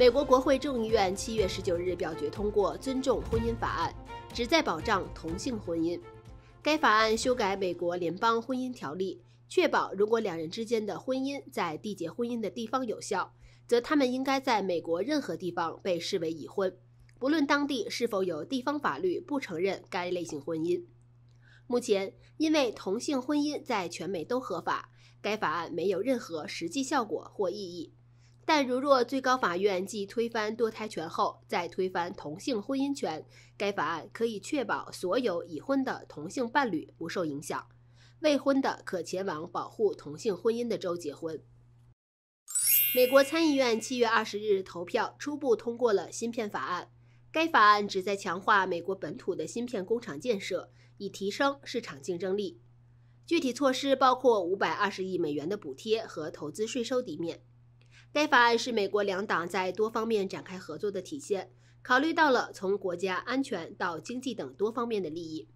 美国国会众议院七月十九日表决通过《尊重婚姻法案》，旨在保障同性婚姻。该法案修改美国联邦婚姻条例，确保如果两人之间的婚姻在缔结婚姻的地方有效，则他们应该在美国任何地方被视为已婚，不论当地是否有地方法律不承认该类型婚姻。目前，因为同性婚姻在全美都合法，该法案没有任何实际效果或意义。但如若最高法院既推翻堕胎权后，再推翻同性婚姻权，该法案可以确保所有已婚的同性伴侣不受影响，未婚的可前往保护同性婚姻的州结婚。美国参议院七月二十日投票初步通过了芯片法案，该法案旨在强化美国本土的芯片工厂建设，以提升市场竞争力。具体措施包括五百二十亿美元的补贴和投资税收抵免。该法案是美国两党在多方面展开合作的体现，考虑到了从国家安全到经济等多方面的利益。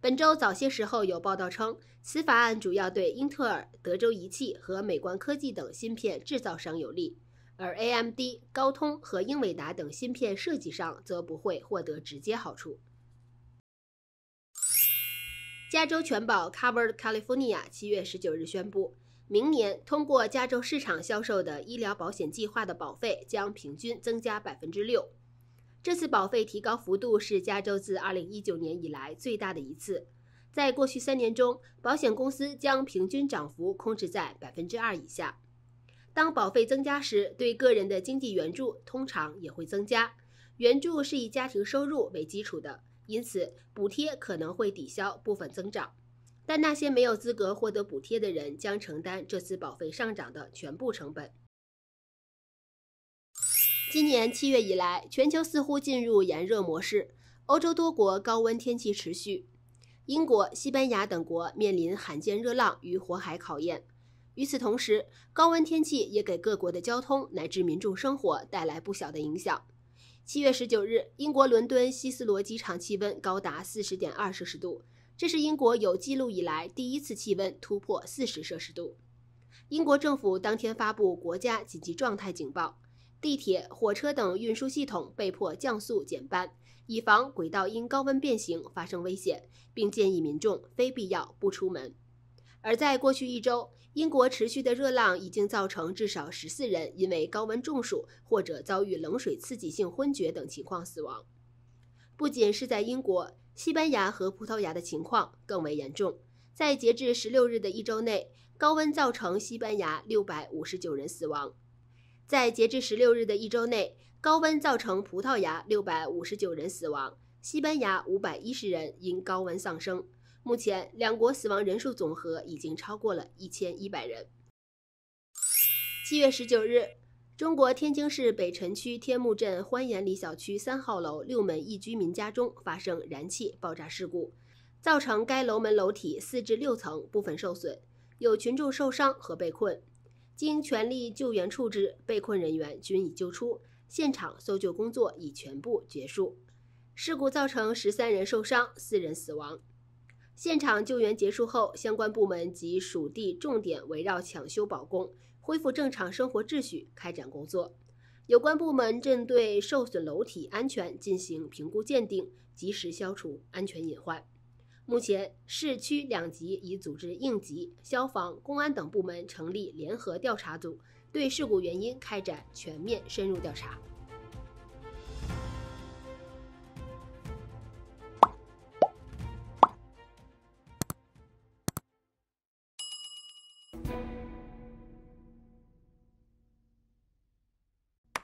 本周早些时候有报道称，此法案主要对英特尔、德州仪器和美光科技等芯片制造商有利，而 AMD、高通和英伟达等芯片设计商则不会获得直接好处。加州全保 （Covered California） 七月十九日宣布。明年通过加州市场销售的医疗保险计划的保费将平均增加百分之六。这次保费提高幅度是加州自2019年以来最大的一次。在过去三年中，保险公司将平均涨幅控制在百分之二以下。当保费增加时，对个人的经济援助通常也会增加。援助是以家庭收入为基础的，因此补贴可能会抵消部分增长。但那些没有资格获得补贴的人将承担这次保费上涨的全部成本。今年七月以来，全球似乎进入炎热模式，欧洲多国高温天气持续，英国、西班牙等国面临罕见热浪与火海考验。与此同时，高温天气也给各国的交通乃至民众生活带来不小的影响。七月十九日，英国伦敦希斯罗机场气温高达四十点二摄氏度。这是英国有记录以来第一次气温突破四十摄氏度。英国政府当天发布国家紧急状态警报，地铁、火车等运输系统被迫降速减班，以防轨道因高温变形发生危险，并建议民众非必要不出门。而在过去一周，英国持续的热浪已经造成至少十四人因为高温中暑或者遭遇冷水刺激性昏厥等情况死亡。不仅是在英国、西班牙和葡萄牙的情况更为严重，在截至十六日的一周内，高温造成西班牙六百五十九人死亡；在截至十六日的一周内，高温造成葡萄牙六百五十九人死亡。西班牙五百一十人因高温丧生。目前，两国死亡人数总和已经超过了一千一百人。七月十九日。中国天津市北辰区天穆镇欢颜里小区三号楼六门一居民家中发生燃气爆炸事故，造成该楼门楼体四至六层部分受损，有群众受伤和被困。经全力救援处置，被困人员均已救出，现场搜救工作已全部结束。事故造成十三人受伤，四人死亡。现场救援结束后，相关部门及属地重点围绕抢修保供。恢复正常生活秩序，开展工作。有关部门针对受损楼体安全进行评估鉴定，及时消除安全隐患。目前，市区两级已组织应急、消防、公安等部门成立联合调查组，对事故原因开展全面深入调查。